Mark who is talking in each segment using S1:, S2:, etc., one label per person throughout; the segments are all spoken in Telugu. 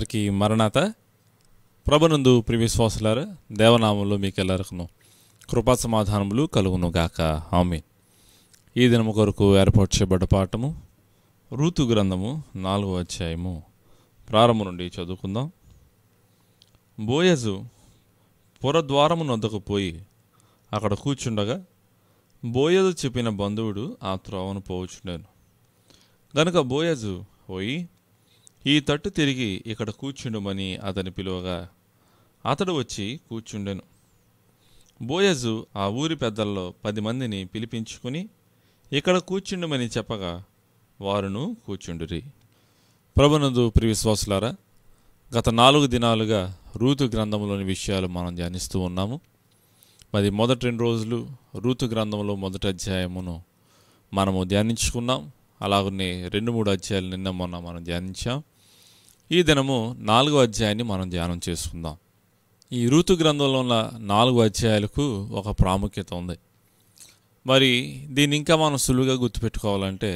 S1: అందరికీ మరణాత ప్రభునందు ప్రివిశ్వాసులారా దేవనామంలో మీకు ఎల్లరకును కృపా సమాధానములు గాక ఆమె ఈ దినము కొరకు ఏర్పాటు చేయబడ్డ పాఠము ఋతు గ్రంథము నాలుగో అధ్యాయము ప్రారంభం నుండి చదువుకుందాం బోయజు పురద్వారము నొద్దకు పోయి అక్కడ కూర్చుండగా బోయజు చెప్పిన బంధువుడు ఆ త్రోవను పోవచ్చుండాను గనుక బోయజు పోయి ఈ తట్టు తిరిగి ఇక్కడ కూర్చుండమని అతని పిలువగా అతడు వచ్చి కూర్చుండెను బోయజు ఆ ఊరి పెద్దల్లో పది మందిని పిలిపించుకుని ఇక్కడ కూర్చుండమని చెప్పగా వారును కూర్చుండురి ప్రభునందు ప్రియవిశ్వాసులారా గత నాలుగు దినాలుగా రూతు గ్రంథంలోని విషయాలు మనం ధ్యానిస్తూ ఉన్నాము మరి మొదటి రెండు రోజులు రూతు గ్రంథంలో మొదటి అధ్యాయమును మనము ధ్యానించుకున్నాం అలాగనే రెండు మూడు అధ్యాయాలు నిన్న మొన్న మనం ధ్యానించాం ఈ దినము నాలుగో అధ్యాయాన్ని మనం ధ్యానం చేసుకుందాం ఈ ఋతు గ్రంథంలో ఉన్న నాలుగు అధ్యాయాలకు ఒక ప్రాముఖ్యత ఉంది మరి దీన్ని ఇంకా మనం సులువుగా గుర్తుపెట్టుకోవాలంటే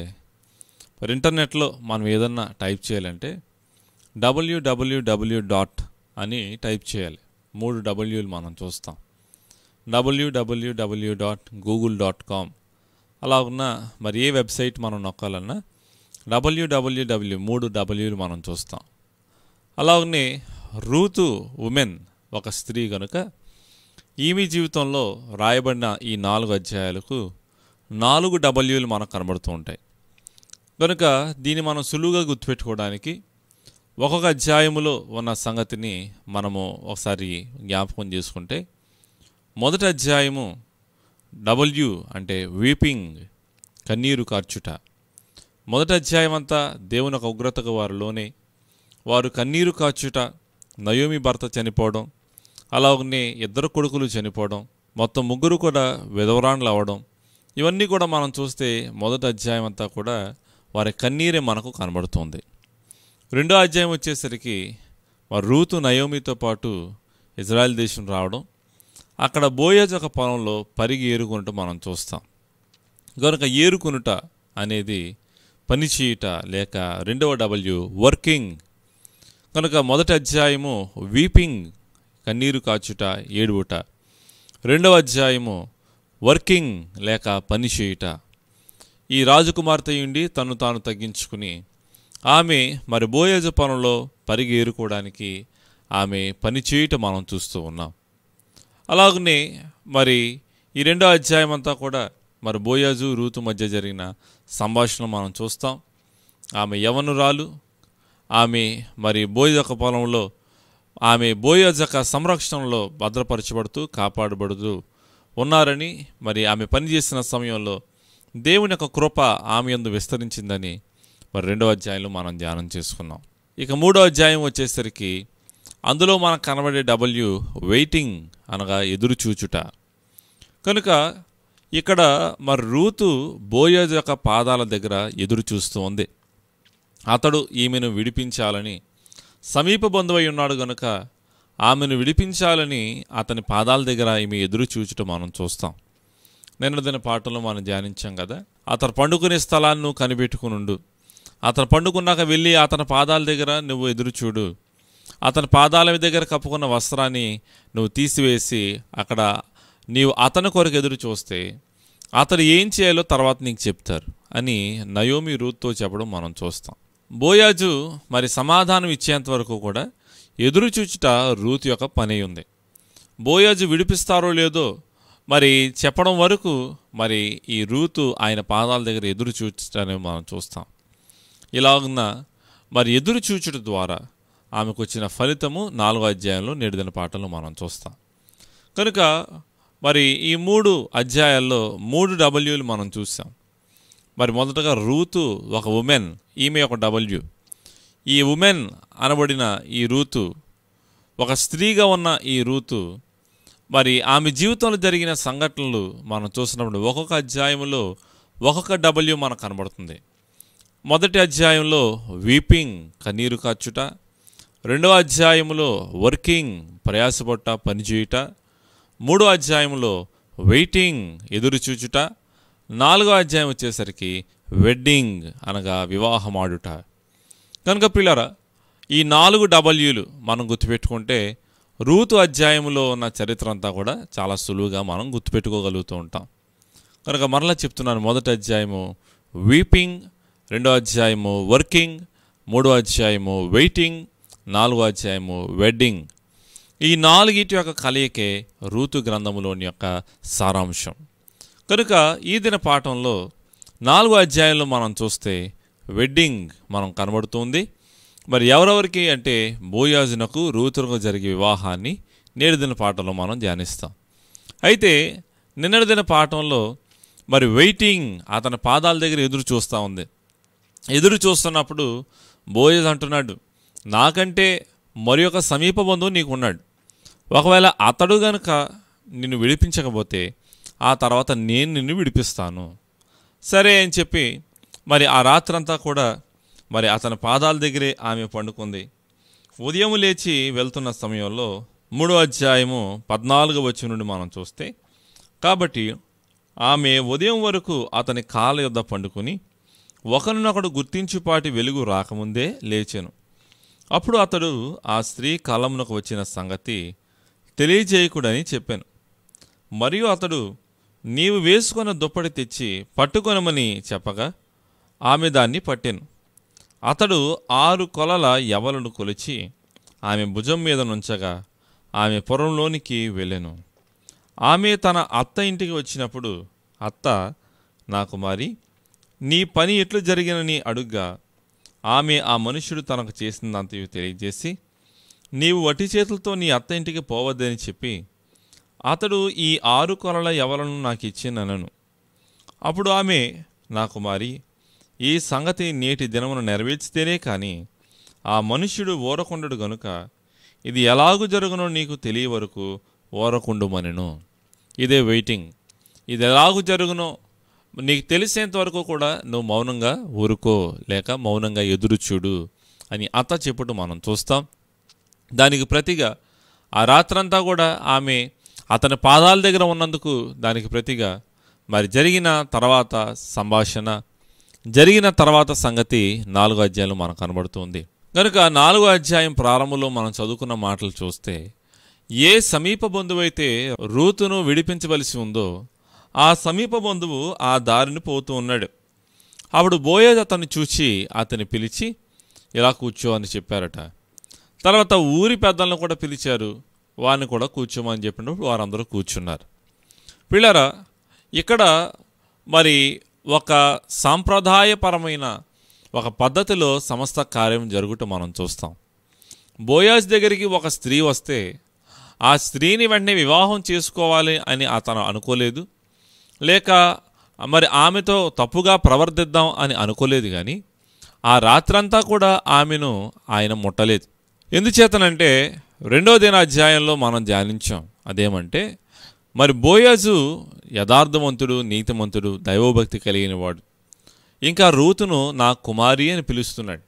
S1: మరి ఇంటర్నెట్లో మనం ఏదన్నా టైప్ చేయాలంటే డబ్ల్యూడబ్ల్యూడబ్ల్యూ డాట్ అని టైప్ చేయాలి మూడు డబ్ల్యూలు మనం చూస్తాం W W W dot Google dot com అలా ఉన్న మరి ఏ వెబ్సైట్ మనం నొక్కాలన్నా డబ్ల్యూడబ్ల్యూడబ్ల్యూ మూడు డబ్ల్యూలు మనం చూస్తాం అలాగనే రూతు ఉమెన్ ఒక స్త్రీ కనుక ఈమె జీవితంలో రాయబడిన ఈ నాలుగు అధ్యాయాలకు నాలుగు డబ్ల్యూలు మనకు కనబడుతూ ఉంటాయి కనుక దీన్ని మనం సులువుగా గుర్తుపెట్టుకోవడానికి ఒక్కొక్క అధ్యాయములో ఉన్న సంగతిని మనము ఒకసారి జ్ఞాపకం చేసుకుంటే మొదటి అధ్యాయము డబ్ల్యూ అంటే వీపింగ్ కన్నీరు కార్చుట మొదటి అధ్యాయం అంతా దేవుని ఒక ఉగ్రతకు వారిలోనే వారు కన్నీరు కాచుట నయోమి భర్త చనిపోవడం అలాగనే ఇద్దరు కొడుకులు చనిపోవడం మొత్తం ముగ్గురు కూడా విధవరాన్లు అవ్వడం ఇవన్నీ కూడా మనం చూస్తే మొదటి అధ్యాయం అంతా కూడా వారి కన్నీరే మనకు కనబడుతుంది రెండో అధ్యాయం వచ్చేసరికి వారు రూతు నయోమితో పాటు ఇజ్రాయెల్ దేశం రావడం అక్కడ బోయజ్ ఒక పొలంలో పరిగి ఏరుకునుట మనం చూస్తాం కనుక ఏరుకునుట అనేది పనిచేయుట లేక రెండవ డబ్ల్యూ వర్కింగ్ కనుక మొదటి అధ్యాయము వీపింగ్ కన్నీరు కాచుట ఏడుట రెండవ అధ్యాయము వర్కింగ్ లేక పని చేయుట ఈ రాజకుమార్తె ఉండి తను తాను తగ్గించుకుని ఆమె మరి బోయేజ పనులో పరిగేరుకోవడానికి ఆమె పని చేయుట మనం చూస్తూ ఉన్నాం అలాగనే మరి ఈ రెండో అధ్యాయం అంతా కూడా మరి బోయాజు రూతు మధ్య జరిగిన సంభాషణ మనం చూస్తాం ఆమె యవనురాలు ఆమె మరి బోయోజక పొలంలో ఆమె బోయోజక సంరక్షణలో భద్రపరచబడుతూ కాపాడబడుతూ ఉన్నారని మరి ఆమె పనిచేసిన సమయంలో దేవుని యొక్క కృప ఆమె యందు విస్తరించిందని మరి రెండో అధ్యాయంలో మనం ధ్యానం చేసుకున్నాం ఇక మూడో అధ్యాయం వచ్చేసరికి అందులో మనకు కనబడే డబ్ల్యూ వెయిటింగ్ అనగా ఎదురు చూచుట కనుక ఇక్కడ మరి రూతు బోయోజ్ యొక్క పాదాల దగ్గర ఎదురు చూస్తూ ఉంది అతడు ఈమెను విడిపించాలని సమీప బంధువై ఉన్నాడు గనుక ఆమెను విడిపించాలని అతని పాదాల దగ్గర ఈమె ఎదురు చూచటం మనం చూస్తాం దిన పాటలు మనం ధ్యానించాం కదా అతను పండుకునే స్థలాన్ని కనిపెట్టుకుని ఉండు అతను పండుకున్నాక వెళ్ళి అతని పాదాల దగ్గర నువ్వు ఎదురు చూడు అతని పాదాల దగ్గర కప్పుకున్న వస్త్రాన్ని నువ్వు తీసివేసి అక్కడ నీవు అతని కొరకు ఎదురు చూస్తే అతడు ఏం చేయాలో తర్వాత నీకు చెప్తారు అని నయోమి రూత్తో చెప్పడం మనం చూస్తాం బోయాజు మరి సమాధానం ఇచ్చేంత వరకు కూడా ఎదురు చూచుట రూత్ యొక్క పని ఉంది బోయాజు విడిపిస్తారో లేదో మరి చెప్పడం వరకు మరి ఈ రూతు ఆయన పాదాల దగ్గర ఎదురు చూచటాన్ని మనం చూస్తాం ఇలాగున్న మరి ఎదురు చూచుట ద్వారా ఆమెకు వచ్చిన ఫలితము నాలుగో అధ్యాయంలో నేడుదిన పాటలు మనం చూస్తాం కనుక మరి ఈ మూడు అధ్యాయాల్లో మూడు డబ్ల్యూలు మనం చూసాం మరి మొదటగా రూతు ఒక ఉమెన్ ఈమె ఒక డబ్ల్యూ ఈ ఉమెన్ అనబడిన ఈ రూతు ఒక స్త్రీగా ఉన్న ఈ రూతు మరి ఆమె జీవితంలో జరిగిన సంఘటనలు మనం చూసినప్పుడు ఒక్కొక్క అధ్యాయంలో ఒక్కొక్క డబ్ల్యూ మనకు కనబడుతుంది మొదటి అధ్యాయంలో వీపింగ్ కన్నీరు కాచుట రెండవ అధ్యాయంలో వర్కింగ్ ప్రయాసపట్ట పనిచేయుట మూడో అధ్యాయంలో వెయిటింగ్ ఎదురుచూచుట నాలుగో అధ్యాయం వచ్చేసరికి వెడ్డింగ్ అనగా వివాహమాడుట కనుక పిల్లరా ఈ నాలుగు డబల్యూలు మనం గుర్తుపెట్టుకుంటే రూతు అధ్యాయంలో ఉన్న చరిత్ర అంతా కూడా చాలా సులువుగా మనం గుర్తుపెట్టుకోగలుగుతూ ఉంటాం కనుక మరలా చెప్తున్నాను మొదటి అధ్యాయము వీపింగ్ రెండో అధ్యాయము వర్కింగ్ మూడో అధ్యాయము వెయిటింగ్ నాలుగో అధ్యాయము వెడ్డింగ్ ఈ నాలుగిటి యొక్క కలయికే రూతు గ్రంథములోని యొక్క సారాంశం కనుక ఈ దిన పాఠంలో నాలుగో అధ్యాయంలో మనం చూస్తే వెడ్డింగ్ మనం కనబడుతుంది మరి ఎవరెవరికి అంటే బోయాజునకు రూతులకు జరిగే వివాహాన్ని నేడు దిన పాఠంలో మనం ధ్యానిస్తాం అయితే నిన్నటి దిన పాఠంలో మరి వెయిటింగ్ అతని పాదాల దగ్గర ఎదురు చూస్తూ ఉంది ఎదురు చూస్తున్నప్పుడు బోయజ్ అంటున్నాడు నాకంటే మరి ఒక సమీప బంధువు నీకున్నాడు ఒకవేళ అతడు గనుక నిన్ను విడిపించకపోతే ఆ తర్వాత నేను నిన్ను విడిపిస్తాను సరే అని చెప్పి మరి ఆ రాత్రంతా కూడా మరి అతని పాదాల దగ్గరే ఆమె పండుకుంది ఉదయం లేచి వెళ్తున్న సమయంలో మూడో అధ్యాయము పద్నాలుగు వచ్చి నుండి మనం చూస్తే కాబట్టి ఆమె ఉదయం వరకు అతని కాళ్ళ యొద్ద పండుకుని ఒకరినొకడు గుర్తించుపాటి వెలుగు రాకముందే లేచాను అప్పుడు అతడు ఆ స్త్రీ కాలంలోకి వచ్చిన సంగతి తెలియజేయకుడని చెప్పాను మరియు అతడు నీవు వేసుకున్న దుప్పటి తెచ్చి పట్టుకొనమని చెప్పగా ఆమె దాన్ని పట్టెను అతడు ఆరు కొలల ఎవలను కొలిచి ఆమె భుజం మీద నుంచగా ఆమె పొరంలోనికి వెళ్ళెను ఆమె తన అత్త ఇంటికి వచ్చినప్పుడు అత్త నా కుమారి నీ పని ఎట్లు జరిగినని అడుగ్గా ఆమె ఆ మనుషుడు తనకు చేసిందంత తెలియజేసి నీవు వట్టి చేతులతో నీ అత్త ఇంటికి పోవద్దని చెప్పి అతడు ఈ ఆరు కొలల ఎవలను నాకు ఇచ్చినను అప్పుడు ఆమె నా కుమారి ఈ సంగతి నేటి దినమును నెరవేర్చితేనే కానీ ఆ మనుష్యుడు ఓరకుండడు గనుక ఇది ఎలాగు జరుగునో నీకు తెలియ వరకు ఓరకుండుమనెను ఇదే వెయిటింగ్ ఇది ఎలాగు జరుగునో నీకు తెలిసేంత వరకు కూడా నువ్వు మౌనంగా ఊరుకో లేక మౌనంగా ఎదురుచూడు అని అత్త చెప్పుడు మనం చూస్తాం దానికి ప్రతిగా ఆ రాత్రంతా కూడా ఆమె అతని పాదాల దగ్గర ఉన్నందుకు దానికి ప్రతిగా మరి జరిగిన తర్వాత సంభాషణ జరిగిన తర్వాత సంగతి నాలుగు అధ్యాయులు మనకు కనబడుతుంది కనుక నాలుగో అధ్యాయం ప్రారంభంలో మనం చదువుకున్న మాటలు చూస్తే ఏ సమీప బంధువైతే రూతును విడిపించవలసి ఉందో ఆ సమీప బంధువు ఆ దారిని పోతూ ఉన్నాడు అప్పుడు బోయేది అతన్ని చూచి అతన్ని పిలిచి ఇలా కూర్చో అని చెప్పారట తర్వాత ఊరి పెద్దలను కూడా పిలిచారు వారిని కూడా కూర్చోమని చెప్పినప్పుడు వారందరూ కూర్చున్నారు పిల్లరా ఇక్కడ మరి ఒక సాంప్రదాయపరమైన ఒక పద్ధతిలో సమస్త కార్యం జరుగుతూ మనం చూస్తాం బోయాజ్ దగ్గరికి ఒక స్త్రీ వస్తే ఆ స్త్రీని వెంటనే వివాహం చేసుకోవాలి అని అతను అనుకోలేదు లేక మరి ఆమెతో తప్పుగా ప్రవర్తిద్దాం అని అనుకోలేదు కానీ ఆ రాత్రంతా కూడా ఆమెను ఆయన ముట్టలేదు ఎందుచేతనంటే రెండో దినాధ్యాయంలో మనం ధ్యానించాం అదేమంటే మరి బోయాజు యథార్థవంతుడు నీతిమంతుడు దైవభక్తి కలిగిన వాడు ఇంకా రూతును నా కుమారి అని పిలుస్తున్నాడు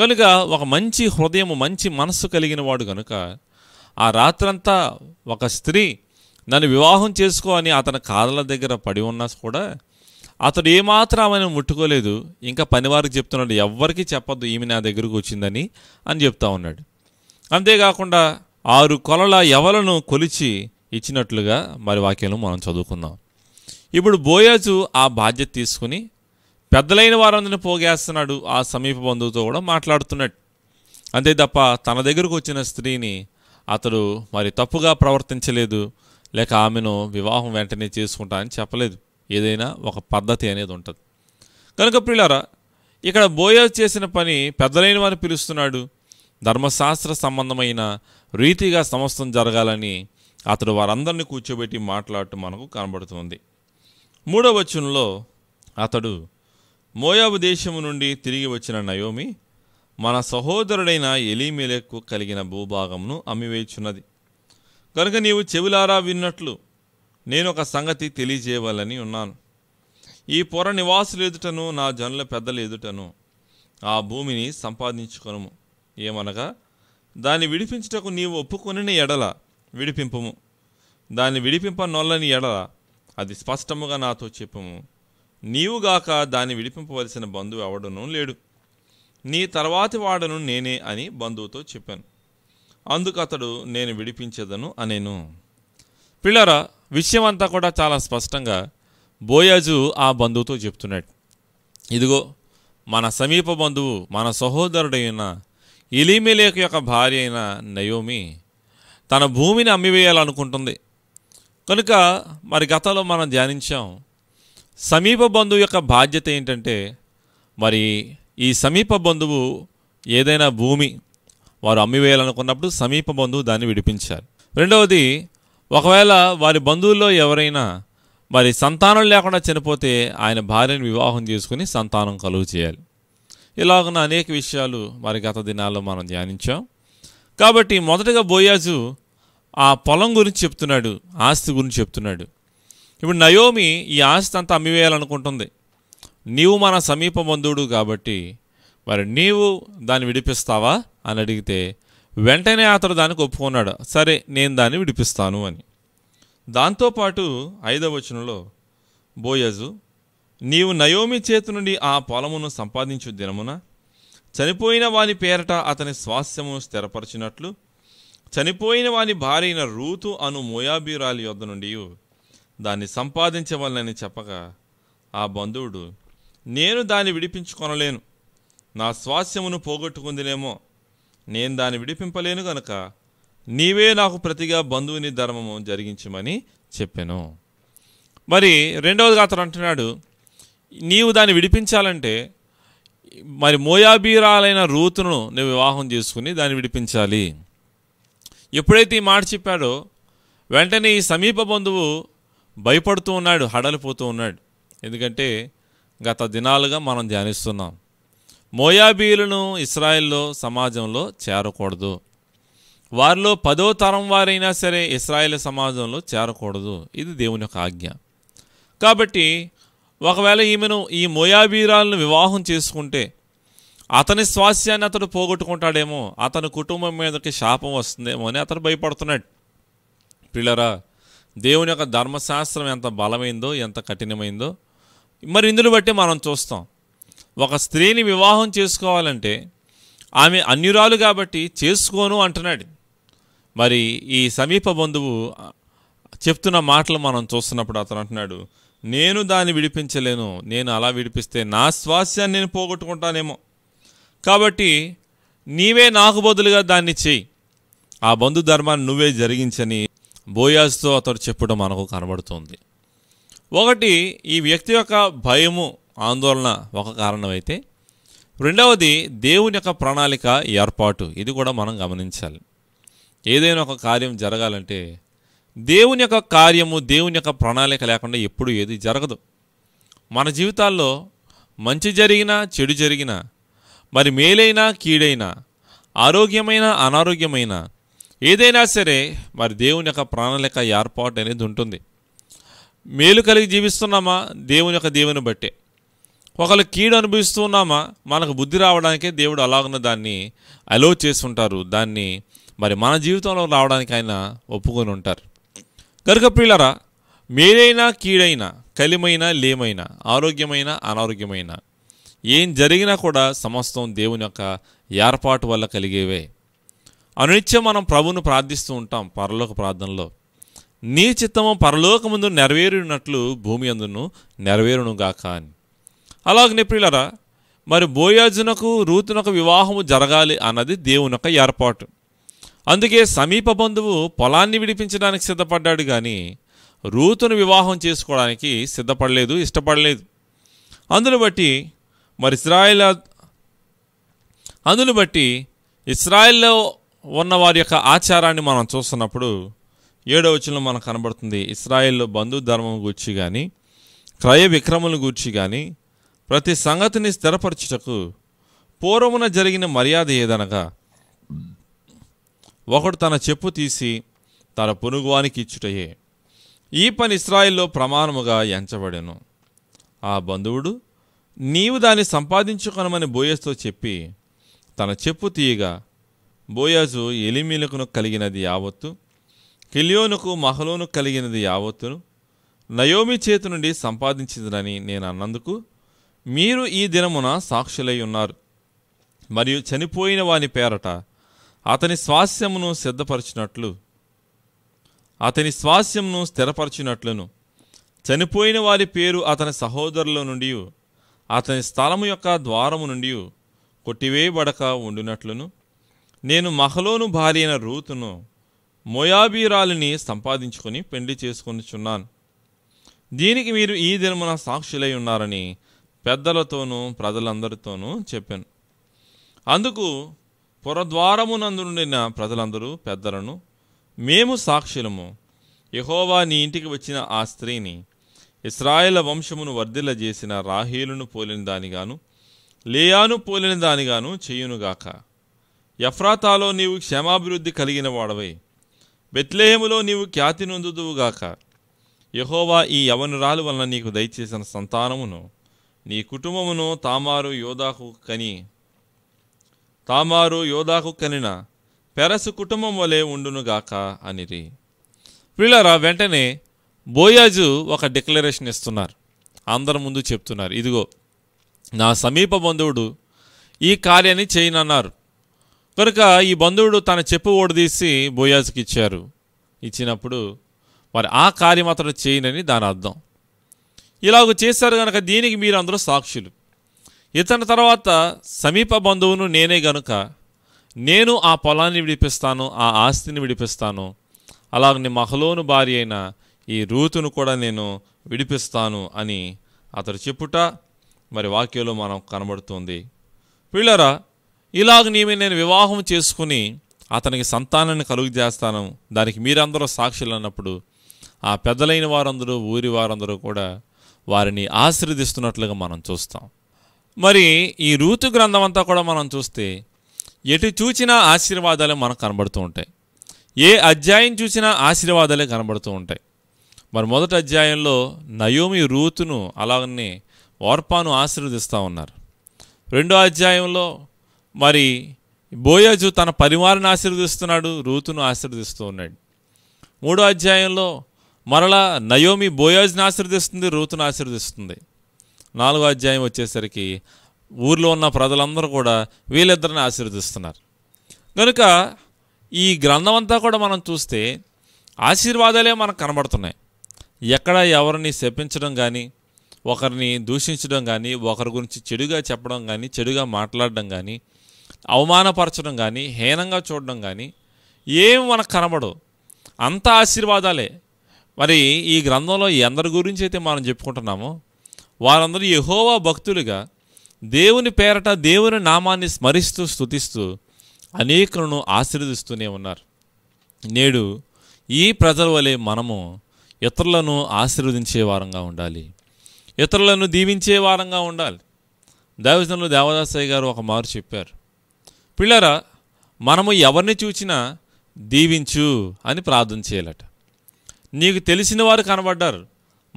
S1: కనుక ఒక మంచి హృదయం మంచి మనస్సు కలిగిన వాడు కనుక ఆ రాత్రంతా ఒక స్త్రీ నన్ను వివాహం చేసుకో అని అతని కాదల దగ్గర పడి ఉన్నా కూడా అతడు ఏమాత్రం ఆమెను ముట్టుకోలేదు ఇంకా పనివారికి చెప్తున్నాడు ఎవ్వరికీ చెప్పద్దు ఈమె నా దగ్గరకు వచ్చిందని అని చెప్తా ఉన్నాడు అంతేకాకుండా ఆరు కొలల ఎవలను కొలిచి ఇచ్చినట్లుగా మరి వాక్యాలను మనం చదువుకుందాం ఇప్పుడు బోయాజు ఆ బాధ్యత తీసుకుని పెద్దలైన వారందరిని పోగేస్తున్నాడు ఆ సమీప బంధువుతో కూడా మాట్లాడుతున్నాడు అంతే తప్ప తన దగ్గరకు వచ్చిన స్త్రీని అతడు మరి తప్పుగా ప్రవర్తించలేదు లేక ఆమెను వివాహం వెంటనే చేసుకుంటా అని చెప్పలేదు ఏదైనా ఒక పద్ధతి అనేది ఉంటుంది కనుక ప్రియులారా ఇక్కడ బోయాజ్ చేసిన పని పెద్దలైన వారిని పిలుస్తున్నాడు ధర్మశాస్త్ర సంబంధమైన రీతిగా సమస్తం జరగాలని అతడు వారందరినీ కూర్చోబెట్టి మాట్లాడటం మనకు కనబడుతుంది మూడవ వచనంలో అతడు మోయాబు దేశము నుండి తిరిగి వచ్చిన నయోమి మన సహోదరుడైన ఎలిమెలకు కలిగిన భూభాగమును అమ్మివేచున్నది కనుక నీవు చెవులారా విన్నట్లు నేను ఒక సంగతి తెలియజేయాలని ఉన్నాను ఈ పొర నివాసులు ఎదుటను నా జనుల పెద్దలు ఎదుటను ఆ భూమిని సంపాదించుకొనుము ఏమనగా దాన్ని విడిపించుటకు నీవు ఒప్పుకొనిన ఎడల విడిపింపము దాన్ని విడిపింప నొల్లని ఎడల అది స్పష్టముగా నాతో చెప్పము నీవుగాక దాన్ని విడిపింపవలసిన బంధువు ఎవడనూ లేడు నీ తర్వాతి వాడను నేనే అని బంధువుతో చెప్పాను అందుకు అతడు నేను విడిపించేదను అనేను పిల్లరా విషయం అంతా కూడా చాలా స్పష్టంగా బోయాజు ఆ బంధువుతో చెప్తున్నాడు ఇదిగో మన సమీప బంధువు మన సహోదరుడైన ఇలీమెలేకు యొక్క భార్య అయిన నయోమి తన భూమిని అమ్మివేయాలనుకుంటుంది కనుక మరి గతంలో మనం ధ్యానించాం సమీప బంధువు యొక్క బాధ్యత ఏంటంటే మరి ఈ సమీప బంధువు ఏదైనా భూమి వారు అమ్మివేయాలనుకున్నప్పుడు సమీప బంధువు దాన్ని విడిపించారు రెండవది ఒకవేళ వారి బంధువుల్లో ఎవరైనా మరి సంతానం లేకుండా చనిపోతే ఆయన భార్యను వివాహం చేసుకుని సంతానం కలుగు చేయాలి ఇలాగున్న అనేక విషయాలు మరి గత దినాల్లో మనం ధ్యానించాం కాబట్టి మొదటగా బోయాజు ఆ పొలం గురించి చెప్తున్నాడు ఆస్తి గురించి చెప్తున్నాడు ఇప్పుడు నయోమి ఈ ఆస్తి అంతా అమ్మివేయాలనుకుంటుంది నీవు మన సమీప బంధువుడు కాబట్టి మరి నీవు దాన్ని విడిపిస్తావా అని అడిగితే వెంటనే అతడు దానికి ఒప్పుకున్నాడు సరే నేను దాన్ని విడిపిస్తాను అని దాంతోపాటు ఐదవ వచనంలో బోయజు నీవు నయోమి చేతి నుండి ఆ పొలమును సంపాదించు దినమున చనిపోయిన వాని పేరట అతని స్వాస్థ్యము స్థిరపరిచినట్లు చనిపోయిన వాని భార్యైన రూతు అను మోయాబీరాలి యొద్ద నుండి దాన్ని సంపాదించవలనని చెప్పగా ఆ బంధువుడు నేను దాన్ని విడిపించుకొనలేను నా స్వాస్యమును పోగొట్టుకుందినేమో నేను దాన్ని విడిపింపలేను గనక నీవే నాకు ప్రతిగా బంధువుని ధర్మము జరిగించమని చెప్పాను మరి రెండవదిగా అతను అంటున్నాడు నీవు దాన్ని విడిపించాలంటే మరి మోయాబీరాలైన రూతును నువ్వు వివాహం చేసుకుని దాన్ని విడిపించాలి ఎప్పుడైతే ఈ మాట చెప్పాడో వెంటనే ఈ సమీప బంధువు భయపడుతూ ఉన్నాడు హడలిపోతూ ఉన్నాడు ఎందుకంటే గత దినాలుగా మనం ధ్యానిస్తున్నాం మోయాబీలను ఇస్రాయెల్లో సమాజంలో చేరకూడదు వారిలో పదో తరం వారైనా సరే ఇస్రాయేల్ సమాజంలో చేరకూడదు ఇది దేవుని యొక్క ఆజ్ఞ కాబట్టి ఒకవేళ ఈమెను ఈ మోయాబీరాలను వివాహం చేసుకుంటే అతని స్వాస్యాన్ని అతడు పోగొట్టుకుంటాడేమో అతని కుటుంబం మీదకి శాపం వస్తుందేమో అని అతడు భయపడుతున్నాడు పిల్లరా దేవుని యొక్క ధర్మశాస్త్రం ఎంత బలమైందో ఎంత కఠినమైందో మరి ఇందులో బట్టి మనం చూస్తాం ఒక స్త్రీని వివాహం చేసుకోవాలంటే ఆమె అన్యురాలు కాబట్టి చేసుకోను అంటున్నాడు మరి ఈ సమీప బంధువు చెప్తున్న మాటలు మనం చూస్తున్నప్పుడు అతను అంటున్నాడు నేను దాన్ని విడిపించలేను నేను అలా విడిపిస్తే నా స్వాస్యాన్ని నేను పోగొట్టుకుంటానేమో కాబట్టి నీవే నాకు బదులుగా దాన్ని చెయ్యి ఆ బంధు ధర్మాన్ని నువ్వే జరిగించని బోయాజ్తో అతడు చెప్పడం మనకు కనబడుతుంది ఒకటి ఈ వ్యక్తి యొక్క భయము ఆందోళన ఒక కారణమైతే రెండవది దేవుని యొక్క ప్రణాళిక ఏర్పాటు ఇది కూడా మనం గమనించాలి ఏదైనా ఒక కార్యం జరగాలంటే దేవుని యొక్క కార్యము దేవుని యొక్క ప్రణాళిక లేకుండా ఎప్పుడు ఏది జరగదు మన జీవితాల్లో మంచి జరిగినా చెడు జరిగినా మరి మేలైనా కీడైనా ఆరోగ్యమైన అనారోగ్యమైన ఏదైనా సరే మరి దేవుని యొక్క ప్రణాళిక ఏర్పాటు అనేది ఉంటుంది మేలు కలిగి జీవిస్తున్నామా దేవుని యొక్క దేవుని బట్టే ఒకళ్ళు కీడు అనుభవిస్తున్నామా మనకు బుద్ధి రావడానికే దేవుడు అలాగున్న దాన్ని అలో చేస్తుంటారు దాన్ని మరి మన జీవితంలో రావడానికి ఆయన ఒప్పుకొని ఉంటారు కనుక ప్రియులరా మేలైనా కీడైనా కలిమైనా లేమైనా ఆరోగ్యమైన అనారోగ్యమైన ఏం జరిగినా కూడా సమస్తం దేవుని యొక్క ఏర్పాటు వల్ల కలిగేవే అనునిత్యం మనం ప్రభుని ప్రార్థిస్తూ ఉంటాం పరలోక ప్రార్థనలో నీ చిత్తము ముందు నెరవేరినట్లు భూమి అందును నెరవేరును గాక అని అలాగ ప్రియులరా మరి బోయాజునకు రూతునకు వివాహము జరగాలి అన్నది దేవుని యొక్క ఏర్పాటు అందుకే సమీప బంధువు పొలాన్ని విడిపించడానికి సిద్ధపడ్డాడు కానీ రూతును వివాహం చేసుకోవడానికి సిద్ధపడలేదు ఇష్టపడలేదు అందును బట్టి మరి ఇస్రాయల్ అందును బట్టి ఇస్రాయెల్లో ఉన్న వారి యొక్క ఆచారాన్ని మనం చూస్తున్నప్పుడు ఏడో వచనంలో మనకు కనబడుతుంది ఇస్రాయిల్లో బంధు ధర్మం గూర్చి కానీ క్రయ విక్రములు గూర్చి కానీ ప్రతి సంగతిని స్థిరపరచుటకు పూర్వమున జరిగిన మర్యాద ఏదనగా ఒకడు తన చెప్పు తీసి తన పునుగువానికి ఇచ్చుటయే ఈ పని ఇస్రాయిల్లో ప్రమాణముగా ఎంచబడెను ఆ బంధువుడు నీవు దాన్ని సంపాదించుకొనమని బోయస్తో చెప్పి తన చెప్పు తీయగా బోయాజు ఎలిమీలకును కలిగినది యావత్తు కిలియోనుకు మహలోను కలిగినది యావత్తును నయోమి చేతి నుండి సంపాదించిందని నేను అన్నందుకు మీరు ఈ దినమున సాక్షులై ఉన్నారు మరియు చనిపోయిన వాని పేరట అతని స్వాస్యమును సిద్ధపరిచినట్లు అతని స్వాస్యమును స్థిరపరచినట్లును చనిపోయిన వారి పేరు అతని సహోదరుల నుండి అతని స్థలము యొక్క ద్వారము నుండి కొట్టివేయబడక ఉండినట్లును నేను మహలోను భారీ అయిన రూతును మోయాబీరాలిని సంపాదించుకొని పెళ్లి చేసుకొనిచున్నాను దీనికి మీరు ఈ దినమున సాక్షులై ఉన్నారని పెద్దలతోనూ ప్రజలందరితోనూ చెప్పాను అందుకు నుండిన ప్రజలందరూ పెద్దలను మేము సాక్షులము యహోవా నీ ఇంటికి వచ్చిన ఆ స్త్రీని ఇస్రాయేల వంశమును వర్ధిల్లజేసిన రాహీలును పోలిన దానిగాను లేయాను పోలిన దానిగాను చేయునుగాక ఎఫ్రాతాలో నీవు క్షేమాభివృద్ధి కలిగిన వాడవై బెత్లేహములో నీవు ఖ్యాతి నొందుదువుగాక యహోవా ఈ యవనురాలు వలన నీకు దయచేసిన సంతానమును నీ కుటుంబమును తామారు యోధాకు కని తామారు యోధాకు కనిన పెరసు కుటుంబం వలె ఉండునుగాక అనిరి పిల్లరా వెంటనే బోయాజు ఒక డిక్లరేషన్ ఇస్తున్నారు అందరి ముందు చెప్తున్నారు ఇదిగో నా సమీప బంధువుడు ఈ కార్యాన్ని చేయనన్నారు కనుక ఈ బంధువుడు తన చెప్పు ఓడదీసి బోయాజుకి ఇచ్చారు ఇచ్చినప్పుడు మరి ఆ కార్యం అతను చేయనని దాని అర్థం ఇలాగ చేశారు కనుక దీనికి మీరు అందరూ సాక్షులు ఇతని తర్వాత సమీప బంధువును నేనే గనుక నేను ఆ పొలాన్ని విడిపిస్తాను ఆ ఆస్తిని విడిపిస్తాను అలాగనే మహలోను భార్య అయిన ఈ రూతును కూడా నేను విడిపిస్తాను అని అతడు చెప్పుట మరి వాక్యంలో మనం కనబడుతుంది వీళ్ళరా ఇలాగ నీమే నేను వివాహం చేసుకుని అతనికి సంతానాన్ని కలుగజేస్తాను దానికి మీరందరూ సాక్షులు అన్నప్పుడు ఆ పెద్దలైన వారందరూ ఊరి వారందరూ కూడా వారిని ఆశీర్దిస్తున్నట్లుగా మనం చూస్తాం మరి ఈ రూతు గ్రంథం అంతా కూడా మనం చూస్తే ఎటు చూసినా ఆశీర్వాదాలు మనకు కనబడుతూ ఉంటాయి ఏ అధ్యాయం చూసినా ఆశీర్వాదాలే కనబడుతూ ఉంటాయి మరి మొదటి అధ్యాయంలో నయోమి రూతును అలాగనే ఓర్పాను ఆశీర్వదిస్తూ ఉన్నారు రెండో అధ్యాయంలో మరి బోయజు తన పరివారిని ఆశీర్వదిస్తున్నాడు రూతును ఆశీర్వదిస్తూ ఉన్నాడు మూడో అధ్యాయంలో మరలా నయోమి బోయాజ్ని ఆశీర్దిస్తుంది రూతును ఆశీర్దిస్తుంది నాలుగో అధ్యాయం వచ్చేసరికి ఊర్లో ఉన్న ప్రజలందరూ కూడా వీళ్ళిద్దరిని ఆశీర్వదిస్తున్నారు కనుక ఈ గ్రంథం అంతా కూడా మనం చూస్తే ఆశీర్వాదాలే మనకు కనబడుతున్నాయి ఎక్కడ ఎవరిని శపించడం కానీ ఒకరిని దూషించడం కానీ ఒకరి గురించి చెడుగా చెప్పడం కానీ చెడుగా మాట్లాడడం కానీ అవమానపరచడం కానీ హీనంగా చూడడం కానీ ఏం మనకు కనబడవు అంత ఆశీర్వాదాలే మరి ఈ గ్రంథంలో ఎందరి గురించి అయితే మనం చెప్పుకుంటున్నామో వారందరూ యహోవా భక్తులుగా దేవుని పేరట దేవుని నామాన్ని స్మరిస్తూ స్థుతిస్తూ అనేకులను ఆశీర్దిస్తూనే ఉన్నారు నేడు ఈ ప్రజల వలె మనము ఇతరులను ఆశీర్వదించే వారంగా ఉండాలి ఇతరులను దీవించే వారంగా ఉండాలి దైవజనులు దేవదాసయ్య గారు ఒక మారు చెప్పారు పిల్లరా మనము ఎవరిని చూచినా దీవించు అని ప్రార్థన చేయాలట నీకు తెలిసిన వారు కనబడ్డారు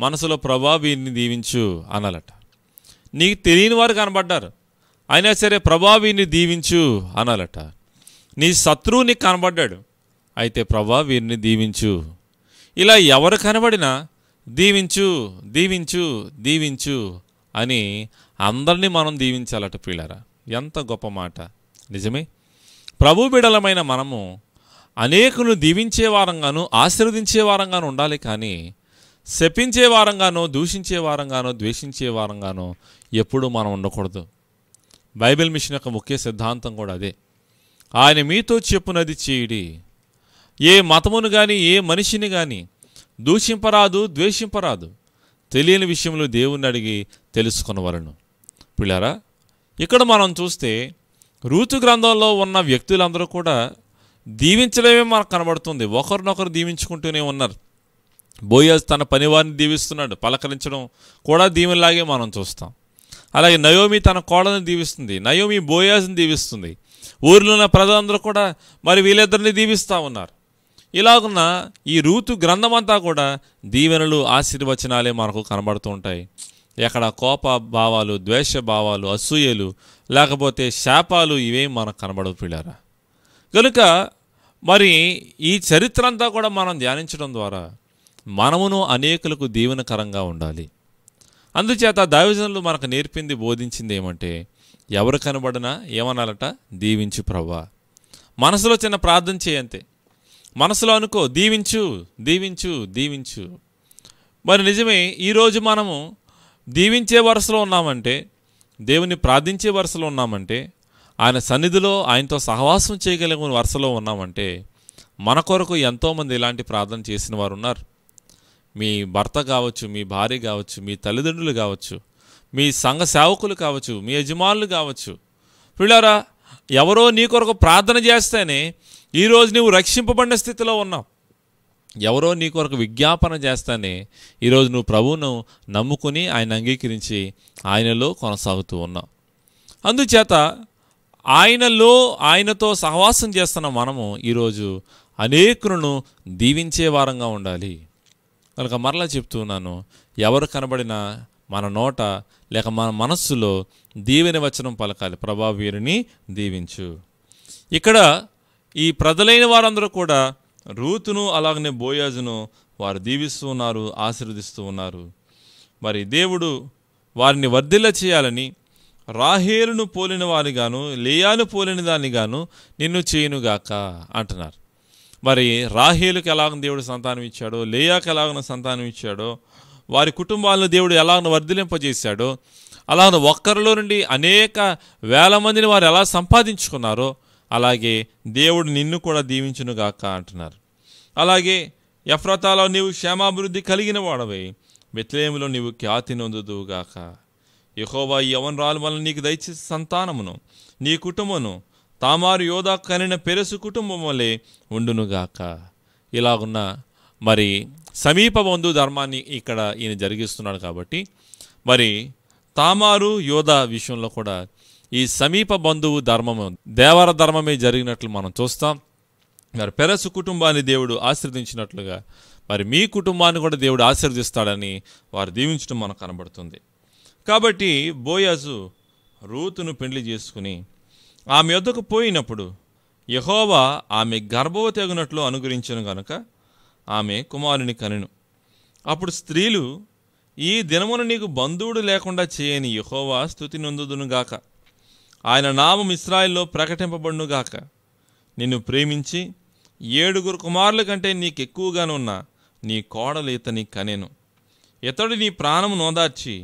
S1: మనసులో ప్రభా వీరిని దీవించు అనాలట నీకు తెలియని వారు కనబడ్డారు అయినా సరే ప్రభా వీరిని దీవించు అనాలట నీ శత్రువు నీకు కనబడ్డాడు అయితే ప్రభా వీరిని దీవించు ఇలా ఎవరు కనబడినా దీవించు దీవించు దీవించు అని అందరినీ మనం దీవించాలట పిల్లరా ఎంత గొప్ప మాట నిజమే ప్రభు బిడలమైన మనము అనేకులు దీవించే వారంగాను ఆశీర్వదించే వారంగాను ఉండాలి కానీ శపించే వారంగానో దూషించే వారంగానో ద్వేషించే వారంగానో ఎప్పుడూ మనం ఉండకూడదు బైబిల్ మిషన్ యొక్క ముఖ్య సిద్ధాంతం కూడా అదే ఆయన మీతో చెప్పునది చేయుడి ఏ మతమును కానీ ఏ మనిషిని కానీ దూషింపరాదు ద్వేషింపరాదు తెలియని విషయంలో దేవుణ్ణి అడిగి తెలుసుకున్నవరను పిల్లారా ఇక్కడ మనం చూస్తే ఋతు గ్రంథంలో ఉన్న వ్యక్తులందరూ కూడా దీవించడమే మనకు కనబడుతుంది ఒకరినొకరు దీవించుకుంటూనే ఉన్నారు బోయాజ్ తన పనివారిని దీవిస్తున్నాడు పలకరించడం కూడా దీవెనలాగే మనం చూస్తాం అలాగే నయోమి తన కోడని దీవిస్తుంది నయోమి బోయాజ్ని దీవిస్తుంది ఊరిలో ఉన్న ప్రజలందరూ కూడా మరి వీళ్ళిద్దరిని దీవిస్తూ ఉన్నారు ఇలాగున్న ఈ రూతు గ్రంథం అంతా కూడా దీవెనలు ఆశీర్వచనాలే మనకు కనబడుతూ ఉంటాయి ఎక్కడ కోప భావాలు ద్వేష భావాలు అసూయలు లేకపోతే శాపాలు ఇవేం మనకు కనబడవు పిల్లారా కనుక మరి ఈ చరిత్ర అంతా కూడా మనం ధ్యానించడం ద్వారా మనమును అనేకులకు దీవెనకరంగా ఉండాలి అందుచేత దైవజనులు మనకు నేర్పింది బోధించింది ఏమంటే ఎవరు కనబడినా ఏమనాలట దీవించు ప్రవ్వా మనసులో చిన్న ప్రార్థన చేయంతే మనసులో అనుకో దీవించు దీవించు దీవించు మరి నిజమే ఈరోజు మనము దీవించే వరుసలో ఉన్నామంటే దేవుని ప్రార్థించే వరుసలో ఉన్నామంటే ఆయన సన్నిధిలో ఆయనతో సహవాసం చేయగలిగిన వరుసలో ఉన్నామంటే మన కొరకు ఎంతోమంది ఇలాంటి ప్రార్థన చేసిన వారు ఉన్నారు మీ భర్త కావచ్చు మీ భార్య కావచ్చు మీ తల్లిదండ్రులు కావచ్చు మీ సంఘ సేవకులు కావచ్చు మీ యజమానులు కావచ్చు పిల్లారా ఎవరో నీ కొరకు ప్రార్థన చేస్తేనే ఈరోజు నువ్వు రక్షింపబడిన స్థితిలో ఉన్నావు ఎవరో నీ కొరకు విజ్ఞాపన చేస్తేనే ఈరోజు నువ్వు ప్రభువును నమ్ముకుని ఆయన అంగీకరించి ఆయనలో కొనసాగుతూ ఉన్నావు అందుచేత ఆయనలో ఆయనతో సహవాసం చేస్తున్న మనము ఈరోజు అనేకులను దీవించే వారంగా ఉండాలి కనుక మరలా చెప్తున్నాను ఎవరు కనబడినా మన నోట లేక మన మనస్సులో దీవెని వచనం పలకాలి ప్రభా వీరిని దీవించు ఇక్కడ ఈ ప్రజలైన వారందరూ కూడా రూతును అలాగనే బోయాజును వారు దీవిస్తూ ఉన్నారు ఆశీర్వదిస్తూ ఉన్నారు మరి దేవుడు వారిని వర్ధిల్ల చేయాలని రాహేలును పోలిన వారిగాను లేయాను పోలిన దాన్ని గాను నిన్ను చేయునుగాక అంటున్నారు మరి రాహేలుకి ఎలాగ దేవుడు సంతానం ఇచ్చాడో లేయాకి ఎలాగన సంతానం ఇచ్చాడో వారి కుటుంబాలను దేవుడు ఎలాగను వర్ధిలింపజేశాడో అలాగని ఒక్కరిలో నుండి అనేక వేల మందిని వారు ఎలా సంపాదించుకున్నారో అలాగే దేవుడు నిన్ను కూడా దీవించునుగాక అంటున్నారు అలాగే ఎఫ్రతాలో నీవు క్షేమాభివృద్ధి కలిగిన వాడవై మెత్లేములో నీవు ఖ్యాతి నొందుదువుగాక యహోవా యవన్ రాలు వలన నీకు దయచేసి సంతానమును నీ కుటుంబను తామారు యోధా కనిన పెరసు కుటుంబం వలె ఉండునుగాక ఇలాగున్న మరి సమీప బంధు ధర్మాన్ని ఇక్కడ ఈయన జరిగిస్తున్నాడు కాబట్టి మరి తామారు యోధ విషయంలో కూడా ఈ సమీప బంధువు ధర్మము దేవర ధర్మమే జరిగినట్లు మనం చూస్తాం మరి పెరసు కుటుంబాన్ని దేవుడు ఆశీర్దించినట్లుగా మరి మీ కుటుంబాన్ని కూడా దేవుడు ఆశీర్దిస్తాడని వారు దీవించడం మనకు కనబడుతుంది కాబట్టి బోయాజు రూతును పెండ్లి చేసుకుని ఆమె యొద్దకు పోయినప్పుడు యహోవా ఆమె అగినట్లు అనుగ్రహించను గనుక ఆమె కుమారుని కనెను అప్పుడు స్త్రీలు ఈ దినమున నీకు బంధువుడు లేకుండా చేయని యహోవా స్థుతి నొందుదునుగాక ఆయన నామం ఇస్రాయిల్లో ప్రకటింపబడునుగాక నిన్ను ప్రేమించి ఏడుగురు కుమారుల కంటే నీకు ఉన్న నీ కోడలు ఇతని కనెను ఇతడు నీ ప్రాణము నోదార్చి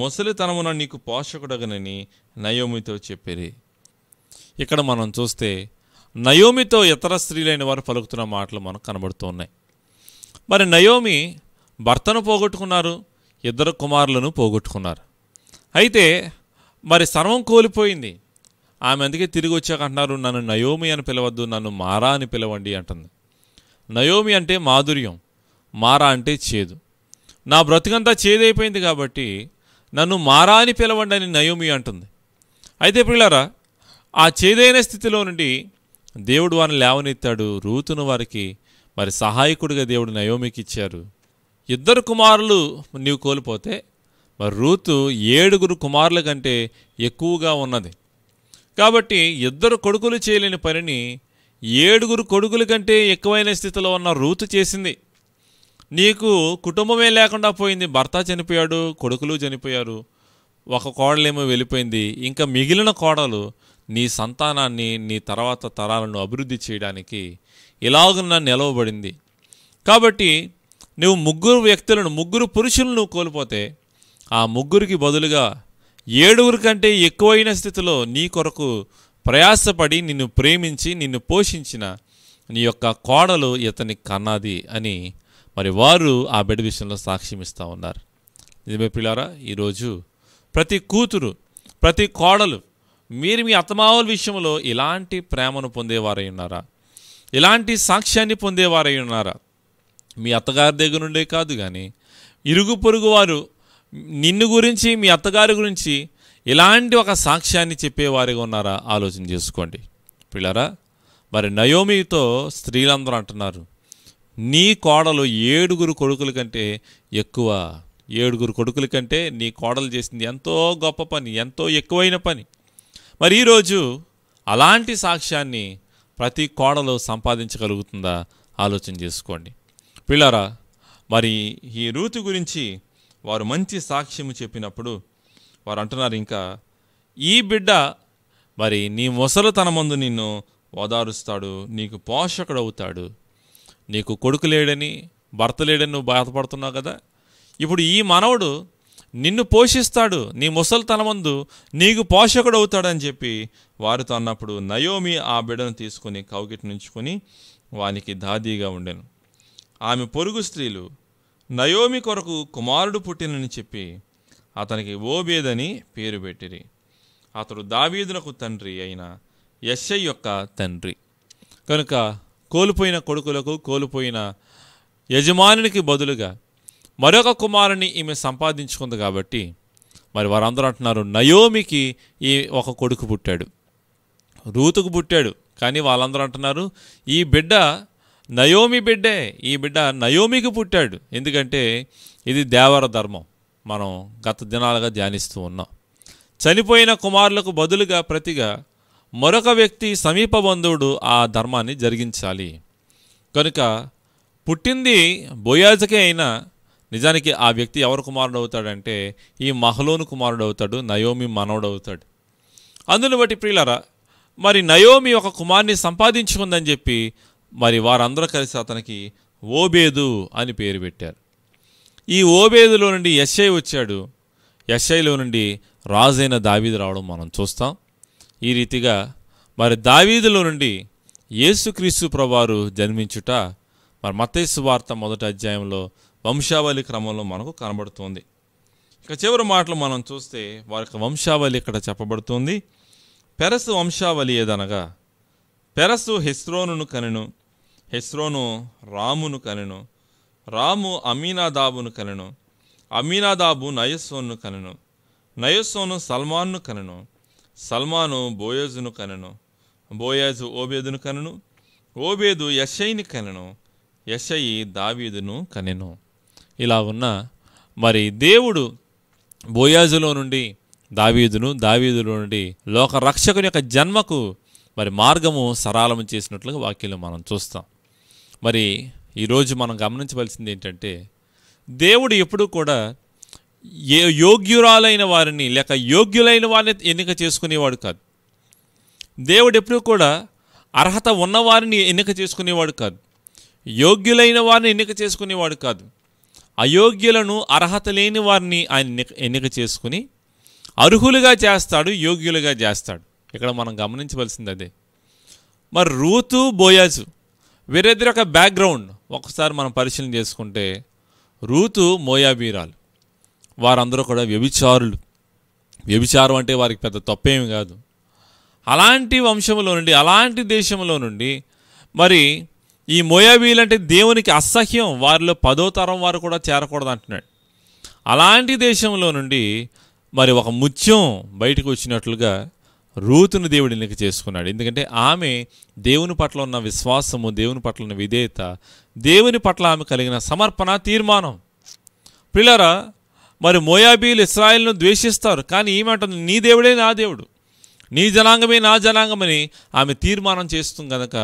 S1: ముసలితనమున నీకు పోషకుడగనని నయోమితో చెప్పేరే ఇక్కడ మనం చూస్తే నయోమితో ఇతర స్త్రీలైన వారు పలుకుతున్న మాటలు మనకు కనబడుతూ ఉన్నాయి మరి నయోమి భర్తను పోగొట్టుకున్నారు ఇద్దరు కుమారులను పోగొట్టుకున్నారు అయితే మరి సర్వం కోల్పోయింది ఆమె అందుకే తిరిగి వచ్చాక అంటున్నారు నన్ను నయోమి అని పిలవద్దు నన్ను మారా అని పిలవండి అంటుంది నయోమి అంటే మాధుర్యం మారా అంటే చేదు నా బ్రతుకంతా చేదైపోయింది కాబట్టి నన్ను మారా అని పిలవండి అని నయోమి అంటుంది అయితే పిల్లరా ఆ చేదైన స్థితిలో నుండి దేవుడు వారిని లేవనెత్తాడు రూతును వారికి మరి సహాయకుడిగా దేవుడు నయోమికి ఇచ్చారు ఇద్దరు కుమారులు నీవు కోల్పోతే మరి రూతు ఏడుగురు కుమారుల కంటే ఎక్కువగా ఉన్నది కాబట్టి ఇద్దరు కొడుకులు చేయలేని పనిని ఏడుగురు కొడుకుల కంటే ఎక్కువైన స్థితిలో ఉన్న రూతు చేసింది నీకు కుటుంబమే లేకుండా పోయింది భర్త చనిపోయాడు కొడుకులు చనిపోయారు ఒక కోడలేమో వెళ్ళిపోయింది ఇంకా మిగిలిన కోడలు నీ సంతానాన్ని నీ తర్వాత తరాలను అభివృద్ధి చేయడానికి ఇలాగున నిలవబడింది కాబట్టి నువ్వు ముగ్గురు వ్యక్తులను ముగ్గురు పురుషులను కోల్పోతే ఆ ముగ్గురికి బదులుగా ఏడుగురి కంటే ఎక్కువైన స్థితిలో నీ కొరకు ప్రయాసపడి నిన్ను ప్రేమించి నిన్ను పోషించిన నీ యొక్క కోడలు ఇతని కన్నది అని మరి వారు ఆ బిడ్డ విషయంలో సాక్ష్యమిస్తూ ఉన్నారు నిజమే పిల్లారా ఈరోజు ప్రతి కూతురు ప్రతి కోడలు మీరు మీ అత్తమావుల విషయంలో ఇలాంటి ప్రేమను పొందేవారై ఉన్నారా ఇలాంటి సాక్ష్యాన్ని పొందేవారై ఉన్నారా మీ అత్తగారి దగ్గర నుండే కాదు కానీ ఇరుగు పొరుగు వారు నిన్ను గురించి మీ అత్తగారి గురించి ఇలాంటి ఒక సాక్ష్యాన్ని చెప్పేవారిగా ఉన్నారా ఆలోచన చేసుకోండి పిల్లరా మరి నయోమితో స్త్రీలందరూ అంటున్నారు నీ కోడలు ఏడుగురు కొడుకుల కంటే ఎక్కువ ఏడుగురు కొడుకుల కంటే నీ కోడలు చేసింది ఎంతో గొప్ప పని ఎంతో ఎక్కువైన పని మరి ఈరోజు అలాంటి సాక్ష్యాన్ని ప్రతి కోడలో సంపాదించగలుగుతుందా ఆలోచన చేసుకోండి పిల్లరా మరి ఈ రూతు గురించి వారు మంచి సాక్ష్యము చెప్పినప్పుడు వారు అంటున్నారు ఇంకా ఈ బిడ్డ మరి నీ తన ముందు నిన్ను ఓదారుస్తాడు నీకు పోషకుడు అవుతాడు నీకు కొడుకు లేడని భర్త లేడని నువ్వు బాధపడుతున్నావు కదా ఇప్పుడు ఈ మనవడు నిన్ను పోషిస్తాడు నీ ముందు నీకు పోషకుడు అవుతాడని చెప్పి వారితో అన్నప్పుడు నయోమి ఆ బిడ్డను తీసుకుని కౌకిటి నుంచుకొని వానికి దాదీగా ఉండెను ఆమె పొరుగు స్త్రీలు నయోమి కొరకు కుమారుడు పుట్టినని చెప్పి అతనికి ఓబేదని పేరు పెట్టిరి అతడు దావీదునకు తండ్రి అయిన ఎస్ఐ యొక్క తండ్రి కనుక కోల్పోయిన కొడుకులకు కోల్పోయిన యజమానునికి బదులుగా మరొక కుమారుని ఈమె సంపాదించుకుంది కాబట్టి మరి వారందరూ అంటున్నారు నయోమికి ఈ ఒక కొడుకు పుట్టాడు రూతుకు పుట్టాడు కానీ వాళ్ళందరూ అంటున్నారు ఈ బిడ్డ నయోమి బిడ్డే ఈ బిడ్డ నయోమికి పుట్టాడు ఎందుకంటే ఇది దేవర ధర్మం మనం గత దినాలుగా ధ్యానిస్తూ ఉన్నాం చనిపోయిన కుమారులకు బదులుగా ప్రతిగా మరొక వ్యక్తి సమీప బంధువుడు ఆ ధర్మాన్ని జరిగించాలి కనుక పుట్టింది బోయాజకే అయినా నిజానికి ఆ వ్యక్తి ఎవరు కుమారుడు అవుతాడంటే ఈ మహలోను కుమారుడు అవుతాడు నయోమి మనవుడు అవుతాడు అందును బట్టి ప్రియులరా మరి నయోమి ఒక కుమార్ని సంపాదించుకుందని చెప్పి మరి వారందరూ కలిసి అతనికి ఓబేదు అని పేరు పెట్టారు ఈ ఓబేదులో నుండి ఎస్ఐ వచ్చాడు ఎస్ఐలో నుండి రాజైన దావీదు రావడం మనం చూస్తాం ఈ రీతిగా మరి దావీదులో నుండి యేసుక్రీస్తు ప్రభారు జన్మించుట మరి మతేసు వార్త మొదటి అధ్యాయంలో వంశావళి క్రమంలో మనకు కనబడుతోంది ఇక చివరి మాటలు మనం చూస్తే వారి యొక్క వంశావళి ఇక్కడ చెప్పబడుతుంది పెరసు వంశావళి ఏదనగా పెరసు హెస్రోను కనెను హెస్రోను రామును కనెను రాము అమీనాదాబును కనెను అమీనాదాబు నయస్సోన్ను కనెను నయస్సోను సల్మాన్ను కనెను సల్మాను బోయోజును కనెను బోయజు ఓబేదును కనెను ఓబేదు యషయిని కనెను యషయి దావీదును కనెను ఇలా ఉన్న మరి దేవుడు బోయాజులో నుండి దావీదును దావీదులో నుండి లోక రక్షకుని యొక్క జన్మకు మరి మార్గము సరళం చేసినట్లుగా వాక్యంలో మనం చూస్తాం మరి ఈరోజు మనం గమనించవలసింది ఏంటంటే దేవుడు ఎప్పుడూ కూడా ఏ యోగ్యురాలైన వారిని లేక యోగ్యులైన వారిని ఎన్నిక చేసుకునేవాడు కాదు దేవుడు ఎప్పుడూ కూడా అర్హత ఉన్నవారిని ఎన్నిక చేసుకునేవాడు కాదు యోగ్యులైన వారిని ఎన్నిక చేసుకునేవాడు కాదు అయోగ్యులను అర్హత లేని వారిని ఆయన ఎన్నిక చేసుకుని అర్హులుగా చేస్తాడు యోగ్యులుగా చేస్తాడు ఇక్కడ మనం గమనించవలసింది అదే మరి రూతు బోయాజు వీరిద్దరి యొక్క బ్యాక్గ్రౌండ్ ఒకసారి మనం పరిశీలన చేసుకుంటే రూతు మోయాబీరాలు వారందరూ కూడా వ్యభిచారులు వ్యభిచారం అంటే వారికి పెద్ద తప్పేమి కాదు అలాంటి వంశంలో నుండి అలాంటి దేశంలో నుండి మరి ఈ మోయాబీలంటే దేవునికి అసహ్యం వారిలో పదో తరం వారు కూడా చేరకూడదు అంటున్నాడు అలాంటి దేశంలో నుండి మరి ఒక ముత్యం బయటకు వచ్చినట్లుగా రూతును దేవుడు ఎన్నిక చేసుకున్నాడు ఎందుకంటే ఆమె దేవుని పట్ల ఉన్న విశ్వాసము దేవుని పట్ల ఉన్న విధేయత దేవుని పట్ల ఆమె కలిగిన సమర్పణ తీర్మానం పిల్లరా మరి మోయాబీలు ఇస్రాయిల్ను ద్వేషిస్తారు కానీ ఏమంటుంది నీ దేవుడే నా దేవుడు నీ జనాంగమే నా జనాంగమని ఆమె తీర్మానం చేస్తుంది కనుక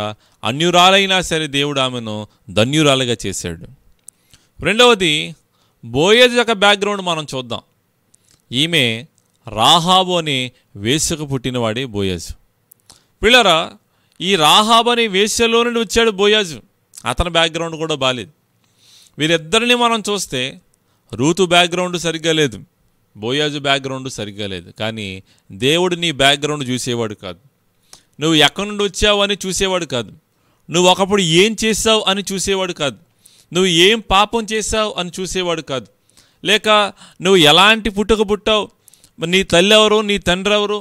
S1: అన్యురాలైనా సరే దేవుడు ఆమెను ధన్యురాలుగా చేశాడు రెండవది బోయజ్ యొక్క బ్యాక్గ్రౌండ్ మనం చూద్దాం ఈమె రాహాబు అనే వేసుకు పుట్టినవాడే బోయాజు పిల్లరా ఈ రాహాబు అనే వేసలో నుండి వచ్చాడు బోయాజు అతని బ్యాక్గ్రౌండ్ కూడా బాలేదు వీరిద్దరిని మనం చూస్తే రూతు బ్యాక్గ్రౌండ్ సరిగ్గా లేదు బోయాజు బ్యాక్గ్రౌండ్ సరిగ్గా లేదు కానీ దేవుడు నీ బ్యాక్గ్రౌండ్ చూసేవాడు కాదు నువ్వు ఎక్కడి నుండి వచ్చావు అని చూసేవాడు కాదు నువ్వు ఒకప్పుడు ఏం చేసావు అని చూసేవాడు కాదు నువ్వు ఏం పాపం చేసావు అని చూసేవాడు కాదు లేక నువ్వు ఎలాంటి పుట్టుక పుట్టావు నీ తల్లి ఎవరు నీ తండ్రి ఎవరు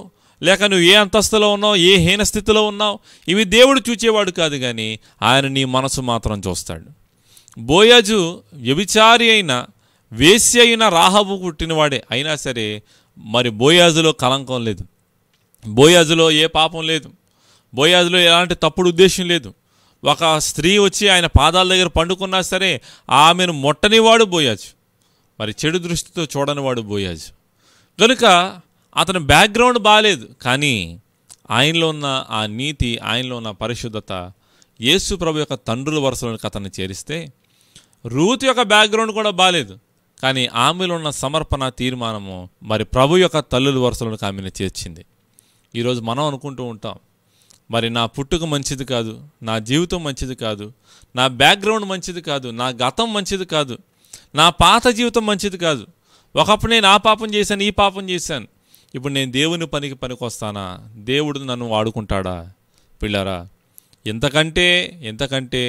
S1: లేక నువ్వు ఏ అంతస్తులో ఉన్నావు ఏ హీన స్థితిలో ఉన్నావు ఇవి దేవుడు చూచేవాడు కాదు కానీ ఆయన నీ మనసు మాత్రం చూస్తాడు బోయాజు వ్యభిచారి అయిన వేసి అయిన రాహబు పుట్టినవాడే అయినా సరే మరి బోయాజులో కలంకం లేదు బోయాజులో ఏ పాపం లేదు బోయాజులో ఎలాంటి తప్పుడు ఉద్దేశం లేదు ఒక స్త్రీ వచ్చి ఆయన పాదాల దగ్గర పండుకున్నా సరే ఆమెను మొట్టనివాడు బోయాజు మరి చెడు దృష్టితో చూడనివాడు బోయాజు కనుక అతని బ్యాక్గ్రౌండ్ బాగాలేదు కానీ ఆయనలో ఉన్న ఆ నీతి ఆయనలో ఉన్న పరిశుద్ధత యేసు ప్రభు యొక్క తండ్రుల వరుసలోకి అతన్ని చేరిస్తే రూత్ యొక్క బ్యాక్గ్రౌండ్ కూడా బాగాలేదు కానీ ఆమెలో ఉన్న సమర్పణ తీర్మానము మరి ప్రభు యొక్క తల్లుల వరుసలను ఆమెను చేర్చింది ఈరోజు మనం అనుకుంటూ ఉంటాం మరి నా పుట్టుక మంచిది కాదు నా జీవితం మంచిది కాదు నా బ్యాక్గ్రౌండ్ మంచిది కాదు నా గతం మంచిది కాదు నా పాత జీవితం మంచిది కాదు ఒకప్పుడు నేను ఆ పాపం చేశాను ఈ పాపం చేశాను ఇప్పుడు నేను దేవుని పనికి పనికొస్తానా దేవుడు నన్ను వాడుకుంటాడా పిల్లరా ఎంతకంటే ఎంతకంటే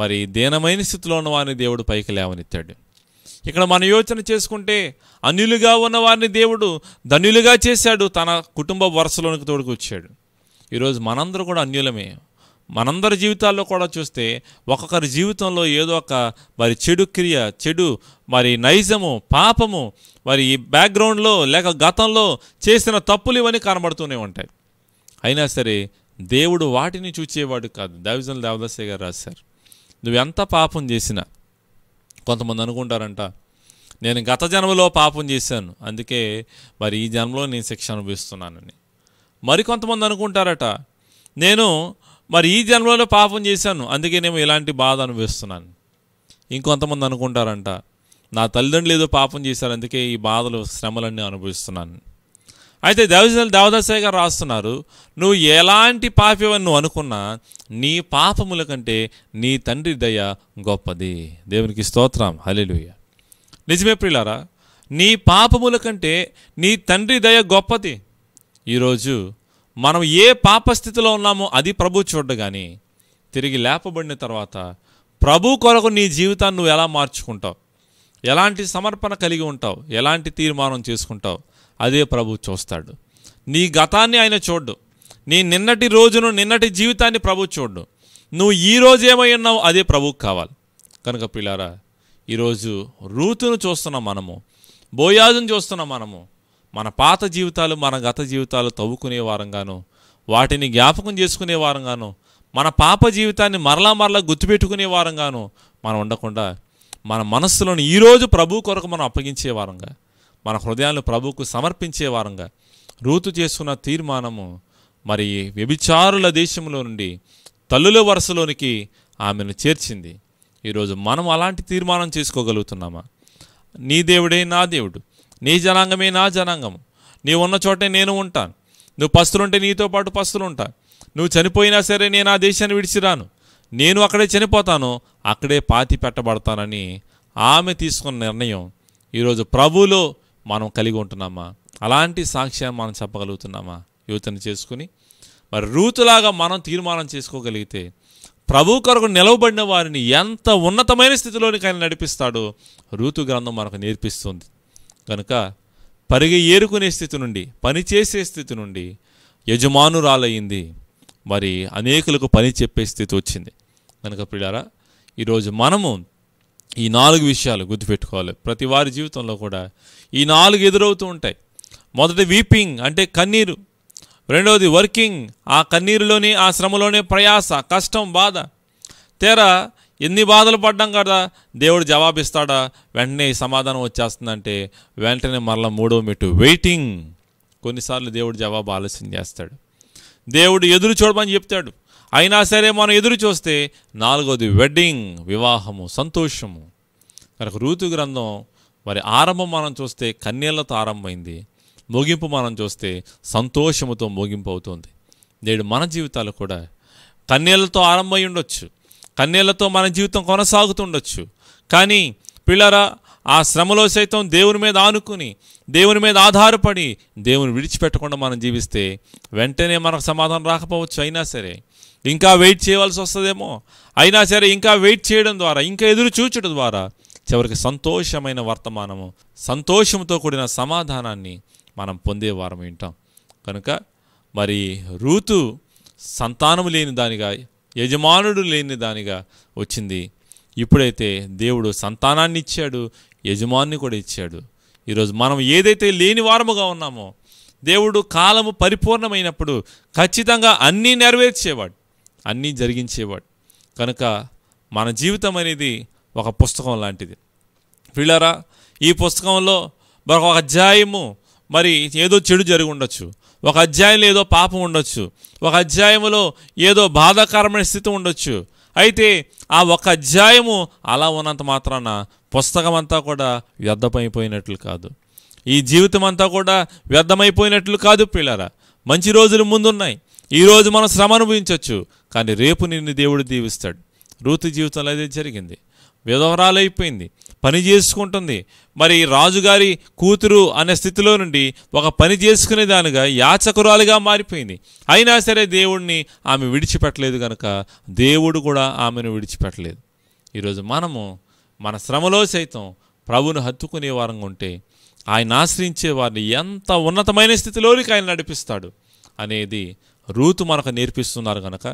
S1: మరి దీనమైన స్థితిలో ఉన్న వారిని దేవుడు పైకి లేవనెత్తాడు ఇక్కడ మన యోచన చేసుకుంటే అన్యులుగా ఉన్నవారిని దేవుడు ధన్యులుగా చేశాడు తన కుటుంబ వరుసలోనికి తోడుకొచ్చాడు ఈరోజు మనందరూ కూడా అన్యులమే మనందరి జీవితాల్లో కూడా చూస్తే ఒక్కొక్కరి జీవితంలో ఏదో ఒక మరి చెడు క్రియ చెడు మరి నైజము పాపము మరి ఈ బ్యాక్గ్రౌండ్లో లేక గతంలో చేసిన తప్పులు ఇవన్నీ కనబడుతూనే ఉంటాయి అయినా సరే దేవుడు వాటిని చూచేవాడు కాదు దావిజన్ దేవదాసే గారు రాశారు నువ్వెంత పాపం చేసినా కొంతమంది అనుకుంటారంట నేను గత జన్మలో పాపం చేశాను అందుకే మరి ఈ జన్మలో నేను శిక్ష అనుభవిస్తున్నానని మరికొంతమంది అనుకుంటారట నేను మరి ఈ జన్మలో పాపం చేశాను అందుకే నేను ఇలాంటి బాధ అనుభవిస్తున్నాను ఇంకొంతమంది అనుకుంటారంట నా తల్లిదండ్రులు ఏదో పాపం చేశారు అందుకే ఈ బాధలు శ్రమలన్నీ అనుభవిస్తున్నాను అయితే దేవజనులు దేవదాసయ్య గారు రాస్తున్నారు నువ్వు ఎలాంటి పాపివని నువ్వు అనుకున్నా నీ పాపముల కంటే నీ తండ్రి దయ గొప్పది దేవునికి స్తోత్రం హలిలుయ నిజమే ప్రియులారా నీ పాపముల కంటే నీ తండ్రి దయ గొప్పది ఈరోజు మనం ఏ పాప స్థితిలో ఉన్నామో అది ప్రభు కానీ తిరిగి లేపబడిన తర్వాత ప్రభు కొరకు నీ జీవితాన్ని నువ్వు ఎలా మార్చుకుంటావు ఎలాంటి సమర్పణ కలిగి ఉంటావు ఎలాంటి తీర్మానం చేసుకుంటావు అదే ప్రభు చూస్తాడు నీ గతాన్ని ఆయన చూడ్డు నీ నిన్నటి రోజును నిన్నటి జీవితాన్ని ప్రభు చూడ్డు నువ్వు ఈ రోజు ఏమై ఉన్నావు అదే ప్రభువుకి కావాలి కనుక పిల్లారా ఈరోజు రూతును చూస్తున్నాం మనము బోయాజును చూస్తున్నాం మనము మన పాత జీవితాలు మన గత జీవితాలు తవ్వుకునే వారంగాను వాటిని జ్ఞాపకం చేసుకునే వారంగాను మన పాప జీవితాన్ని మరలా మరలా గుర్తుపెట్టుకునే వారంగాను మనం ఉండకుండా మన మనస్సులను ఈరోజు ప్రభు కొరకు మనం అప్పగించే వారంగా మన హృదయాలను ప్రభువుకు సమర్పించే వారంగా రూతు చేసుకున్న తీర్మానము మరి వ్యభిచారుల దేశంలో నుండి తల్లుల వరుసలోనికి ఆమెను చేర్చింది ఈరోజు మనం అలాంటి తీర్మానం చేసుకోగలుగుతున్నామా నీ దేవుడే నా దేవుడు నీ జనాంగమే నా జనాంగము నీవు ఉన్న చోటే నేను ఉంటాను నువ్వు పస్తులుంటే నీతో పాటు పస్తులు ఉంటా నువ్వు చనిపోయినా సరే నేను ఆ దేశాన్ని విడిచిరాను నేను అక్కడే చనిపోతాను అక్కడే పాతి పెట్టబడతానని ఆమె తీసుకున్న నిర్ణయం ఈరోజు ప్రభువులో మనం కలిగి ఉంటున్నామా అలాంటి సాక్ష్యాన్ని మనం చెప్పగలుగుతున్నామా యువతను చేసుకుని మరి రూతులాగా మనం తీర్మానం చేసుకోగలిగితే ప్రభు కొరకు నిలవబడిన వారిని ఎంత ఉన్నతమైన స్థితిలోనికి ఆయన నడిపిస్తాడో రూతు గ్రంథం మనకు నేర్పిస్తుంది కనుక పరిగి ఏరుకునే స్థితి నుండి పనిచేసే స్థితి నుండి యజమానురాలయ్యింది మరి అనేకులకు పని చెప్పే స్థితి వచ్చింది కనుక పిల్లారా ఈరోజు మనము ఈ నాలుగు విషయాలు గుర్తుపెట్టుకోవాలి ప్రతి వారి జీవితంలో కూడా ఈ నాలుగు ఎదురవుతూ ఉంటాయి మొదటి వీపింగ్ అంటే కన్నీరు రెండవది వర్కింగ్ ఆ కన్నీరులోనే ఆ శ్రమలోనే ప్రయాస కష్టం బాధ తేరా ఎన్ని బాధలు పడ్డాం కదా దేవుడు జవాబిస్తాడా వెంటనే సమాధానం వచ్చేస్తుందంటే వెంటనే మరలా మూడో మెట్టు వెయిటింగ్ కొన్నిసార్లు దేవుడు జవాబు ఆలస్యం చేస్తాడు దేవుడు ఎదురు చూడమని చెప్తాడు అయినా సరే మనం ఎదురు చూస్తే నాలుగోది వెడ్డింగ్ వివాహము సంతోషము మనకు ఋతు గ్రంథం మరి ఆరంభం మనం చూస్తే కన్యలతో ఆరంభమైంది ముగింపు మనం చూస్తే సంతోషముతో ముగింపు అవుతుంది నేడు మన జీవితాలు కూడా కన్యలతో ఆరంభమై ఉండొచ్చు కన్యలతో మన జీవితం కొనసాగుతుండొచ్చు కానీ పిల్లరా ఆ శ్రమలో సైతం దేవుని మీద ఆనుకుని దేవుని మీద ఆధారపడి దేవుని విడిచిపెట్టకుండా మనం జీవిస్తే వెంటనే మనకు సమాధానం రాకపోవచ్చు అయినా సరే ఇంకా వెయిట్ చేయవలసి వస్తుందేమో అయినా సరే ఇంకా వెయిట్ చేయడం ద్వారా ఇంకా ఎదురు చూచడం ద్వారా చివరికి సంతోషమైన వర్తమానము సంతోషంతో కూడిన సమాధానాన్ని మనం పొందే వారం వింటాం కనుక మరి రూతు సంతానము లేని దానిగా యజమానుడు లేని దానిగా వచ్చింది ఇప్పుడైతే దేవుడు సంతానాన్ని ఇచ్చాడు యజమాన్ని కూడా ఇచ్చాడు ఈరోజు మనం ఏదైతే లేని వారముగా ఉన్నామో దేవుడు కాలము పరిపూర్ణమైనప్పుడు ఖచ్చితంగా అన్నీ నెరవేర్చేవాడు అన్నీ జరిగించేవాడు కనుక మన జీవితం అనేది ఒక పుస్తకం లాంటిది వీళ్ళారా ఈ పుస్తకంలో మరొక ఒక అధ్యాయము మరి ఏదో చెడు జరిగి ఉండొచ్చు ఒక అధ్యాయంలో ఏదో పాపం ఉండొచ్చు ఒక అధ్యాయంలో ఏదో బాధాకరమైన స్థితి ఉండొచ్చు అయితే ఆ ఒక అధ్యాయము అలా ఉన్నంత మాత్రాన పుస్తకం అంతా కూడా వ్యర్థమైపోయినట్లు కాదు ఈ జీవితం అంతా కూడా వ్యర్థమైపోయినట్లు కాదు పిల్లరా మంచి రోజులు ముందున్నాయి ఈరోజు మనం శ్రమ అనుభవించవచ్చు కానీ రేపు నిన్ను దేవుడు దీవిస్తాడు రూతు జీవితంలో అదే జరిగింది విధవరాలైపోయింది పని చేసుకుంటుంది మరి రాజుగారి కూతురు అనే స్థితిలో నుండి ఒక పని చేసుకునే దానిగా యాచకురాలుగా మారిపోయింది అయినా సరే దేవుడిని ఆమె విడిచిపెట్టలేదు కనుక దేవుడు కూడా ఆమెను విడిచిపెట్టలేదు ఈరోజు మనము మన శ్రమలో సైతం ప్రభును హత్తుకునే వారంగా ఉంటే ఆయన ఆశ్రయించే వారిని ఎంత ఉన్నతమైన స్థితిలోనికి ఆయన నడిపిస్తాడు అనేది రూతు మనకు నేర్పిస్తున్నారు కనుక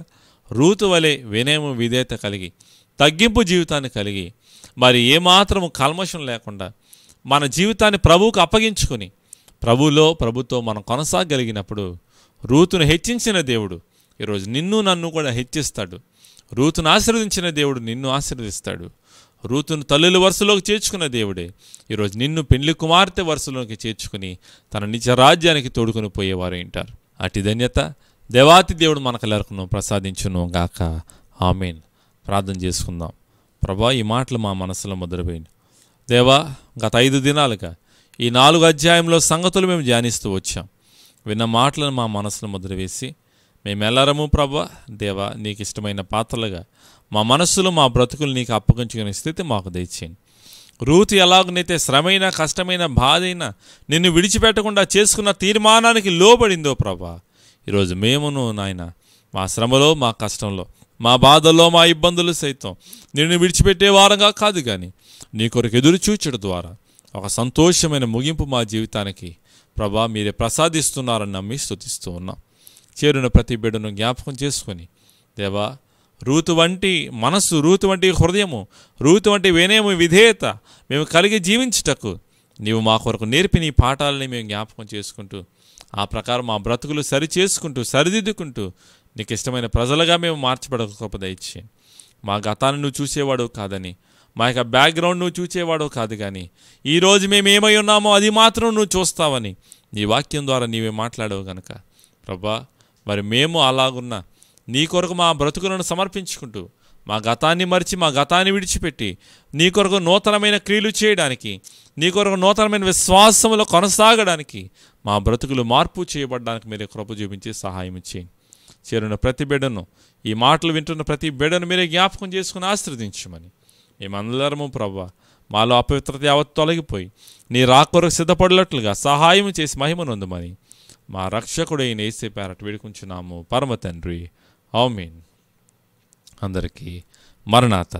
S1: రూతు వలె వినయము విధేయత కలిగి తగ్గింపు జీవితాన్ని కలిగి మరి ఏమాత్రము కల్మషం లేకుండా మన జీవితాన్ని ప్రభువుకు అప్పగించుకొని ప్రభులో ప్రభుతో మనం కొనసాగలిగినప్పుడు రూతును హెచ్చించిన దేవుడు ఈరోజు నిన్ను నన్ను కూడా హెచ్చిస్తాడు రూతును ఆశీర్వదించిన దేవుడు నిన్ను ఆశీర్వదిస్తాడు రూతును తల్లుల వరుసలోకి చేర్చుకున్న దేవుడే ఈరోజు నిన్ను పెళ్లి కుమార్తె వరుసలోకి చేర్చుకుని తన నిజ రాజ్యానికి తోడుకుని పోయేవారు ఏంటారు అటు ధన్యత దేవాతి దేవుడు మనకు ప్రసాదించును గాక ఆమెన్ ప్రార్థన చేసుకుందాం ప్రభా ఈ మాటలు మా మనసులో ముద్రపోయింది దేవా గత ఐదు దినాలుగా ఈ నాలుగు అధ్యాయంలో సంగతులు మేము ధ్యానిస్తూ వచ్చాం విన్న మాటలను మా మనసులో ముద్రవేసి మేము ఎల్లరము ప్రభా దేవా నీకు ఇష్టమైన పాత్రలుగా మా మనస్సులు మా బ్రతుకులు నీకు అప్పగించుకునే స్థితి మాకు దయచేయండి రూతి ఎలాగనైతే శ్రమైన కష్టమైన బాధైనా నిన్ను విడిచిపెట్టకుండా చేసుకున్న తీర్మానానికి లోబడిందో ప్రభా ఈరోజు మేమును నాయన మా శ్రమలో మా కష్టంలో మా బాధల్లో మా ఇబ్బందులు సైతం నిన్ను విడిచిపెట్టే వారంగా కాదు కానీ నీ కొరకు ఎదురు చూచడం ద్వారా ఒక సంతోషమైన ముగింపు మా జీవితానికి ప్రభా మీరే ప్రసాదిస్తున్నారని నమ్మి స్థుతిస్తూ ఉన్నాం చేరున ప్రతి బిడ్డను జ్ఞాపకం చేసుకొని దేవా రూతు వంటి మనస్సు రూతు వంటి హృదయము రూతు వంటి వినయము విధేయత మేము కలిగి జీవించుటకు నీవు మా కొరకు నేర్పి నీ పాఠాలని మేము జ్ఞాపకం చేసుకుంటూ ఆ ప్రకారం మా బ్రతుకులు సరి చేసుకుంటూ సరిదిద్దుకుంటూ నీకు ఇష్టమైన ప్రజలుగా మేము మార్చబడకపో దయచి మా గతాన్ని నువ్వు చూసేవాడు కాదని మా యొక్క బ్యాక్గ్రౌండ్ నువ్వు చూసేవాడు కాదు కానీ ఈరోజు మేము ఏమై ఉన్నామో అది మాత్రం నువ్వు చూస్తావని నీ వాక్యం ద్వారా నీవే మాట్లాడవు గనక ప్రభా మరి మేము అలాగున్నా నీ కొరకు మా బ్రతుకులను సమర్పించుకుంటూ మా గతాన్ని మరిచి మా గతాన్ని విడిచిపెట్టి నీ కొరకు నూతనమైన క్రియలు చేయడానికి నీ కొరకు నూతనమైన విశ్వాసములో కొనసాగడానికి మా బ్రతుకులు మార్పు చేయబడడానికి మీరే కృప చూపించి సహాయం చేయండి చేరున్న ప్రతి బిడ్డను ఈ మాటలు వింటున్న ప్రతి బిడ్డను మీరే జ్ఞాపకం చేసుకుని ఆశ్రదించమని మేమందరము ప్రవ్వ మాలో అపవిత్రత యావత్ తొలగిపోయి నీ రాకొరకు సిద్ధపడినట్లుగా సహాయం చేసి మహిమనుందమని మా రక్షకుడైన ఏసే పేరట్ వేడుకుంటున్నాము పరమ తండ్రి ఆమెన్ అందరికీ మరణాత